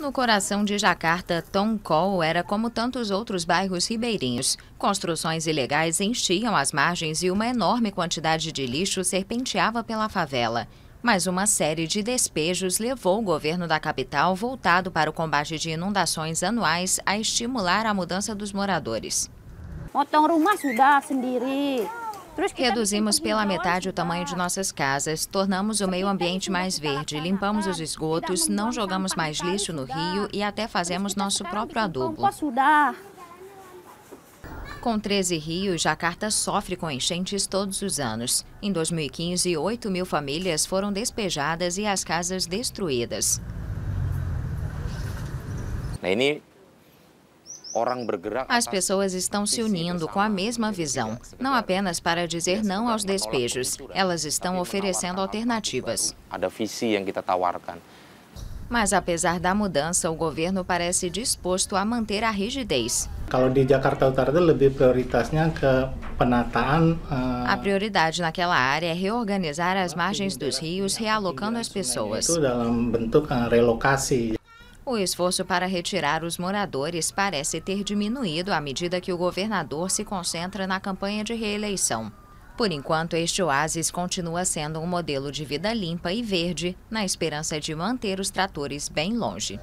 No coração de Jacarta, Toncol era como tantos outros bairros ribeirinhos. Construções ilegais enchiam as margens e uma enorme quantidade de lixo serpenteava pela favela. Mas uma série de despejos levou o governo da capital voltado para o combate de inundações anuais a estimular a mudança dos moradores. Potong rumah sudah sendiri, Reduzimos pela metade o tamanho de nossas casas, tornamos o meio ambiente mais verde, limpamos os esgotos, não jogamos mais lixo no rio e até fazemos nosso próprio adubo. Com 13 rios, Jacarta sofre com enchentes todos os anos. Em 2015, 8 mil famílias foram despejadas e as casas destruídas. As pessoas estão se unindo com a mesma visão, não apenas para dizer não aos despejos, elas estão oferecendo alternativas. Mas apesar da mudança, o governo parece disposto a manter a rigidez. Eh, a prioridade naquela área é reorganizar as margens dos rios, realocando as pessoas. O esforço para retirar os moradores parece ter diminuído à medida que o governador se concentra na campanha de reeleição. Por enquanto, este oásis continua sendo um modelo de vida limpa e verde, na esperança de manter os tratores bem longe.